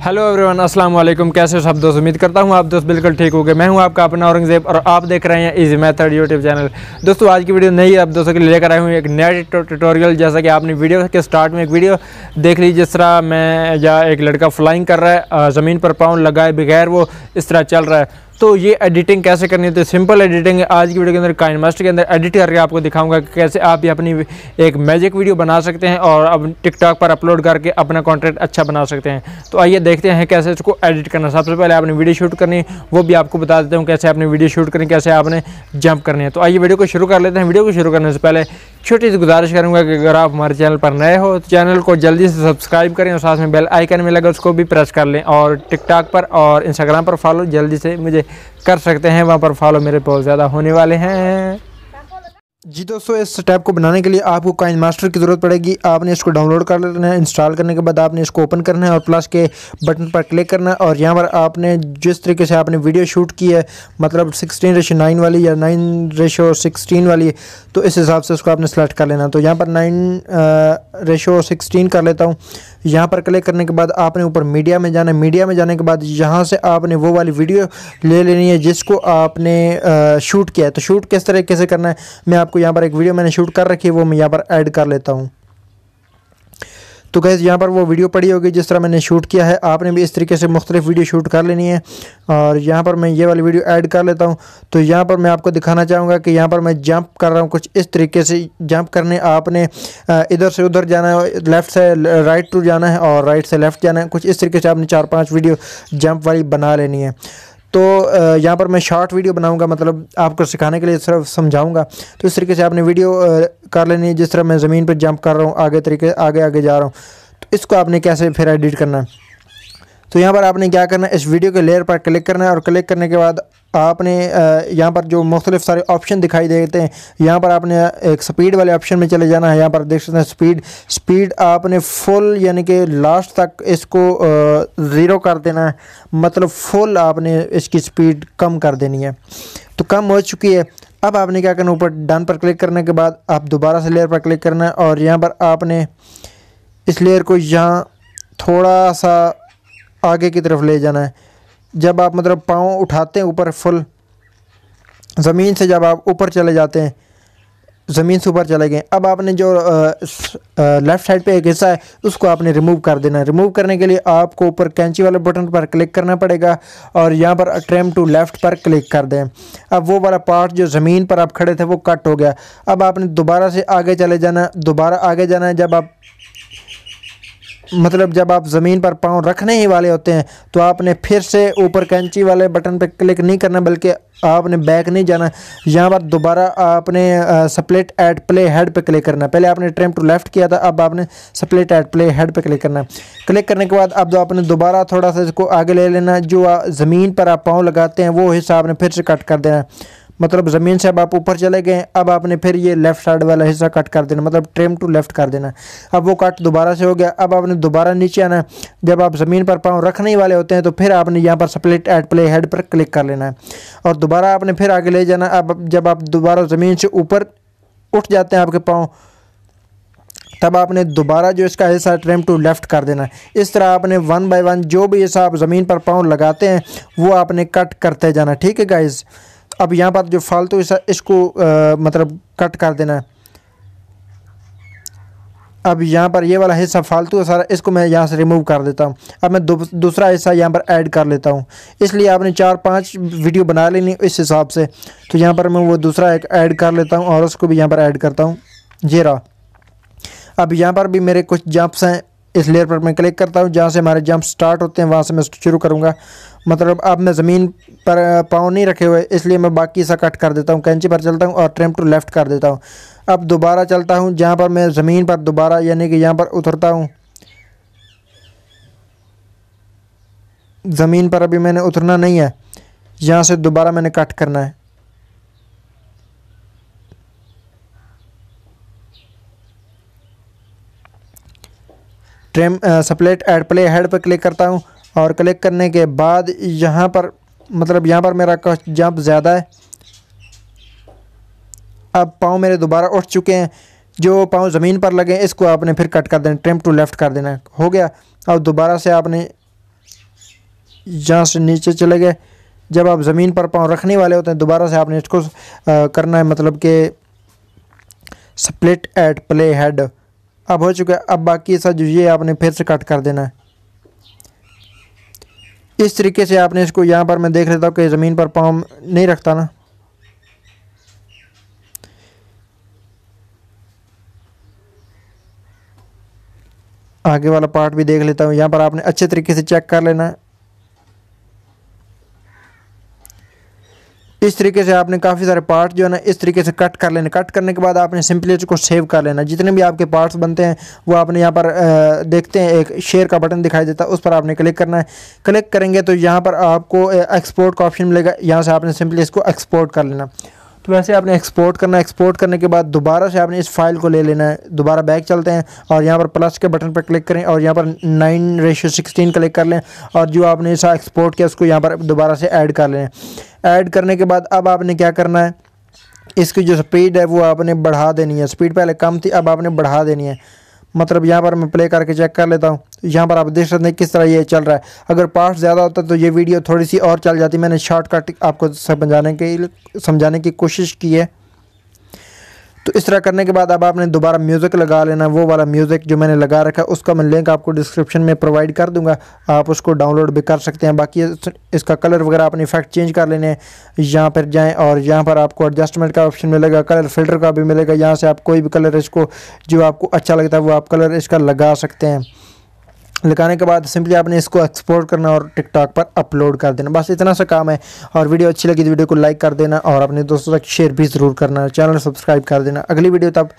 hello everyone अस्सलाम वालेकुम कैसे हो सब दोस्त उम्मीद करता हूँ आप दोस्त बिल्कुल ठीक हो गए मैं हूँ आपका अपना औरंगजेब और आप देख रहे हैं इजी मेथड यूट्यूब चैनल दोस्तों आज की वीडियो नई आप दोस्तों के लिए लेकर आया हूँ एक नया ट्यूटोरियल जैसा कि आपने वीडियो के स्टार्ट में एक वीडियो देख ली जिस तरह मैं या एक लड़का फ्लाइंग कर रहा है ज़मीन पर पाँव लगाए बगैर वो इस तरह चल रहा है तो ये एडिटिंग कैसे करनी है तो सिंपल एडिटिंग है आज की वीडियो के अंदर काइन मास्टर के अंदर एडिट करके आपको दिखाऊंगा कि कैसे आप ये अपनी एक मैजिक वीडियो बना सकते हैं और अब टिकटॉक पर अपलोड करके अपना कॉन्टेंट अच्छा बना सकते हैं तो आइए देखते हैं कैसे इसको एडिट करना सबसे पहले आपने वीडियो शूट करनी वो भी आपको बता देता हूँ कैसे आपने वीडियो शूट करनी कैसे आपने जंप करनी है तो आइए वीडियो को शुरू कर लेते हैं वीडियो को शुरू करने से पहले छोटी सी गुजारिश करूँगा कि अगर आप हमारे चैनल पर नए हो तो चैनल को जल्दी से सब्सक्राइब करें और साथ में बेल आइकन में लगा उसको भी प्रेस कर लें और टिकटॉक पर और इंस्टाग्राम पर फॉलो जल्दी से मुझे कर सकते हैं वहाँ पर फॉलो मेरे बहुत ज़्यादा होने वाले हैं जी दोस्तों इस टैप को बनाने के लिए आपको काइन मास्टर की ज़रूरत पड़ेगी आपने इसको डाउनलोड कर लेना है इंस्टॉल करने के बाद आपने इसको ओपन करना है और प्लस के बटन पर क्लिक करना है और यहाँ पर आपने जिस तरीके से आपने वीडियो शूट की है मतलब सिक्सटीन रेशो नाइन वाली या नाइन रेशो सिक्सटीन वाली तो इस हिसाब से उसको आपने सेलेक्ट कर लेना तो यहाँ पर नाइन रेशो सिक्सटीन कर लेता हूँ यहाँ पर क्लिक करने के बाद आपने ऊपर मीडिया में जाना है मीडिया में जाने के बाद यहाँ से आपने वो वाली वीडियो ले लेनी है जिसको आपने शूट किया है तो शूट किस तरीके से करना है मैं आपको यहाँ पर एक वीडियो मैंने शूट कर रखी है वो मैं यहाँ पर ऐड कर लेता हूँ तो गैस यहाँ पर वो वीडियो पड़ी होगी जिस तरह मैंने शूट किया है आपने भी इस तरीके से मुख्तलिफ वीडियो शूट कर लेनी है और यहाँ पर मैं ये वाली वीडियो ऐड कर लेता हूँ तो यहाँ पर मैं आपको दिखाना चाहूँगा कि यहाँ पर मैं जंप कर रहा हूँ कुछ इस तरीके से जंप करने आपने इधर से उधर जाना है लेफ़्ट से राइट टू जाना है और राइट से लेफ़्ट जाना है कुछ इस तरीके से आपने चार पाँच वीडियो जंप वाली बना लेनी है तो यहाँ पर मैं शॉर्ट वीडियो बनाऊँगा मतलब आपको सिखाने के लिए सिर्फ समझाऊँगा तो इस तरीके से आपने वीडियो कर लेनी है जिस तरह मैं ज़मीन पर जंप कर रहा हूँ आगे तरीके आगे आगे जा रहा हूँ तो इसको आपने कैसे फिर एडिट करना है तो यहाँ पर आपने क्या करना है इस वीडियो के लेयर पर क्लिक करना है और क्लिक करने के बाद आपने यहाँ पर जो मुख्तलिफ सारे ऑप्शन दिखाई देते हैं यहाँ पर आपने एक स्पीड वाले ऑप्शन में चले जाना है यहाँ पर देख सकते हैं स्पीड स्पीड आपने फुल यानी कि लास्ट तक इसको ज़ीरो कर देना है मतलब फुल आपने इसकी स्पीड कम कर देनी है तो कम हो चुकी है अब आपने क्या करना ऊपर डन पर क्लिक करने के बाद आप दोबारा से लेयर पर क्लिक करना है और यहाँ पर आपने इस लेयर को यहाँ थोड़ा सा आगे की तरफ ले जाना है जब आप मतलब पाँव उठाते हैं ऊपर फुल ज़मीन से जब आप ऊपर चले जाते हैं ज़मीन से ऊपर चले गए अब आपने जो लेफ़्ट साइड पे एक हिस्सा है उसको आपने रिमूव कर देना है रिमूव करने के लिए आपको ऊपर कैंची वाले बटन पर क्लिक करना पड़ेगा और यहाँ पर ट्रेम टू लेफ़्ट पर क्लिक कर दें अब वो वाला पार्ट जो ज़मीन पर आप खड़े थे वो कट हो गया अब आपने दोबारा से आगे चले जाना दोबारा आगे जाना है जब आप मतलब जब आप ज़मीन पर पाँव रखने ही वाले होते हैं तो आपने फिर से ऊपर कैंची वाले बटन पर क्लिक नहीं करना बल्कि आपने बैक नहीं जाना यहाँ पर दोबारा आपने स्प्लिट एट प्ले हेड पे क्लिक करना पहले आपने ट्रिम टू लेफ्ट किया था अब आपने सप्लेट एट प्ले हेड पे क्लिक करना क्लिक करने के बाद अब जो आपने दोबारा थोड़ा सा इसको आगे ले लेना जो ज़मीन पर आप पाँव लगाते हैं वो हिस्सा आपने फिर से कट कर देना मतलब ज़मीन से अब आप ऊपर चले गए अब आपने फिर ये लेफ्ट साइड वाला हिस्सा कट कर देना मतलब ट्रेम टू लेफ्ट कर देना अब वो कट दोबारा से हो गया अब आपने दोबारा नीचे आना जब आप ज़मीन पर पाँव रखने वाले होते हैं तो फिर आपने यहाँ पर स्प्लिट एट प्ले हेड पर क्लिक कर लेना है और दोबारा आपने फिर आगे ले जाना अब जब आप दोबारा ज़मीन से ऊपर उठ जाते हैं आपके पाँव तब आपने दोबारा जो इसका हिस्सा ट्रेम टू लेफ़्ट कर देना है इस तरह आपने वन बाय वन जो भी हिस्सा आप ज़मीन पर पाँव लगाते हैं वो आपने कट करते जाना ठीक है गाइज़ अब यहाँ पर जो फालतू हिस्सा इसको आ, मतलब कट कर देना है अब यहाँ पर ये वाला हिस्सा फालतू है सारा इसको मैं यहाँ से रिमूव कर देता हूँ अब मैं दूसरा हिस्सा यहाँ पर ऐड कर लेता हूँ इसलिए आपने चार पांच वीडियो बना लेनी इस हिसाब से तो यहाँ पर मैं वो दूसरा एक ऐड कर लेता हूँ और उसको भी यहाँ पर ऐड करता हूँ ये रहा अब यहाँ पर भी मेरे कुछ जंप्स हैं इस लेयर पर मैं क्लिक करता हूँ जहाँ से हमारे जंप स्टार्ट होते हैं वहाँ से मैं शुरू करूँगा मतलब आपने ज़मीन पर पाँव नहीं रखे हुए इसलिए मैं बाकी सा कट कर देता हूँ कैंची पर चलता हूँ और ट्रिम टू लेफ़्ट कर देता हूँ अब दोबारा चलता हूँ जहाँ पर मैं ज़मीन पर दोबारा यानी कि यहाँ पर उतरता हूँ ज़मीन पर अभी मैंने उतरना नहीं है यहाँ से दोबारा मैंने कट करना है trim split at play head पर क्लिक करता हूँ और क्लिक करने के बाद यहाँ पर मतलब यहाँ पर मेरा जंप ज़्यादा है अब पाँव मेरे दोबारा उठ चुके हैं जो पाँव ज़मीन पर लगे इसको आपने फिर कट कर देना ट्रिम टू लेफ़्ट कर देना हो गया अब दोबारा से आपने यहाँ से नीचे चले गए जब आप ज़मीन पर पाँव रखने वाले होते हैं दोबारा से आपने इसको करना है मतलब कि स्प्लिट एट प्ले हेड अब हो चुका है अब बाकी सब जो ये आपने फिर से कट कर देना है इस तरीके से आपने इसको यहाँ पर मैं देख लेता हूँ कि ज़मीन पर पाँव नहीं रखता ना आगे वाला पार्ट भी देख लेता हूँ यहाँ पर आपने अच्छे तरीके से चेक कर लेना इस तरीके से आपने काफ़ी सारे पार्ट जो है ना इस तरीके से कट कर लेने कट करने के बाद आपने सिंपली इसको सेव कर लेना जितने भी आपके पार्ट्स बनते हैं वो आपने यहाँ पर देखते हैं एक शेयर का बटन दिखाई देता है उस पर आपने क्लिक करना है क्लिक करेंगे तो यहाँ पर आपको एक्सपोर्ट का ऑप्शन मिलेगा यहाँ से आपने सिंपली इसको एक्सपोर्ट कर लेना तो वैसे आपने एक्सपोर्ट करना एक्सपोर्ट करने के बाद दोबारा से आपने इस फाइल को ले लेना है दोबारा बैक चलते हैं और यहाँ पर प्लस के बटन पर क्लिक करें और यहाँ पर नाइन रेशो सिक्सटीन क्लिक कर लें और जो आपने ऐसा एक्सपोर्ट किया उसको यहाँ पर दोबारा से ऐड कर लें ऐड करने के बाद अब आपने क्या करना है इसकी जो स्पीड है वो आपने बढ़ा देनी है स्पीड पहले कम थी अब आपने बढ़ा देनी है मतलब यहाँ पर मैं प्ले करके चेक कर लेता हूँ तो यहाँ पर आप देख सकते हैं किस तरह ये चल रहा है अगर पार्ट ज़्यादा होता तो ये वीडियो थोड़ी सी और चल जाती मैंने शॉर्टकट आपको समझाने के समझाने की कोशिश की है तो इस तरह करने के बाद अब आपने दोबारा म्यूज़िक लगा लेना वो वाला म्यूज़िक जो मैंने लगा रखा है उसका मैं लिंक आपको डिस्क्रिप्शन में प्रोवाइड कर दूंगा आप उसको डाउनलोड भी कर सकते हैं बाकी इसका कलर वगैरह आपने इफेक्ट चेंज कर लेने यहाँ पर जाएँ और यहाँ पर आपको एडजस्टमेंट का ऑप्शन मिलेगा कलर फिल्टर का भी मिलेगा यहाँ से आप कोई भी कलर इसको जो आपको अच्छा लगता है वो आप कलर इसका लगा सकते हैं लगाने के बाद सिंपली आपने इसको एक्सपोर्ट करना और टिकटॉक पर अपलोड कर देना बस इतना सा काम है और वीडियो अच्छी लगी तो वीडियो को लाइक कर देना और अपने दोस्तों तक शेयर भी ज़रूर करना चैनल सब्सक्राइब कर देना अगली वीडियो तब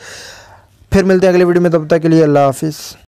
फिर मिलते हैं अगली वीडियो में तब तक के लिए अल्लाह हाफिज़